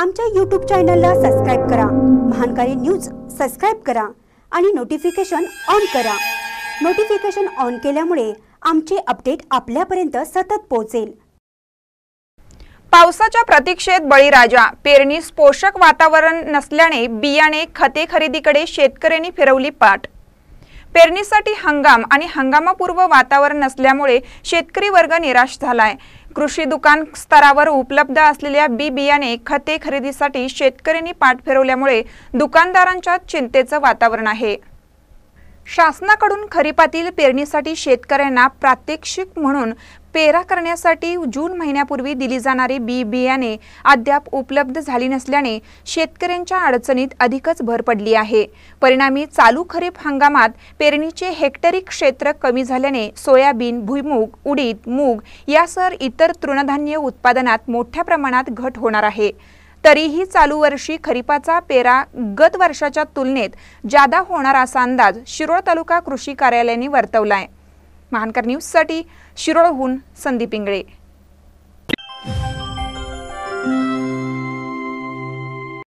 आमच्या यूट्यूब चॅनलला सबस्क्राईब करा महानकारी न्यूज सबस्क्राईब करा आणि नोटिफिकेशन ऑन करा नोटिफिकेशन ऑन केल्यामुळे आमचे अपडेट आपल्यापर्यंत सतत पोहोचेल पावसाच्या प्रतीक्षेत बळीराजा पेरणीस पोषक वातावरण नसल्याने बियाणे खते खरेदीकडे शेतकऱ्यांनी फिरवली पाठ पेरणीसाठी हंगाम आणि हंगामापूर्व वातावरण नसल्यामुळे शेतकरी वर्ग निराश झालाय कृषी दुकान स्तरावर उपलब्ध असलेल्या बी बियाणे खते खरेदीसाठी शेतकऱ्यांनी पाठ फिरवल्यामुळे दुकानदारांच्या चिंतेचं वातावरण आहे शासनाकडून खरीपातील पेरणीसाठी शेतकऱ्यांना प्रात्यक्षिक म्हणून पेरा करण्यासाठी जून महिन्यापूर्वी दिली जाणारी बी बियाणे अद्याप उपलब्ध झाली नसल्याने शेतकऱ्यांच्या अडचणीत अधिकच भर पडली आहे परिणामी चालू खरीप हंगामात पेरणीचे हेक्टरी क्षेत्र कमी झाल्याने सोयाबीन भुईमूग उडीद मूग यासह इतर तृणधान्य उत्पादनात मोठ्या प्रमाणात घट होणार आहे तरीही चालू वर्षी खरीपाचा पेरा गत वर्षाच्या तुलनेत जादा होणार असा अंदाज शिरोळ तालुका कृषी कार्यालयाने वर्तवला आहे महानकर न्यूजसाठी शिरोळहून संदीप इंगळे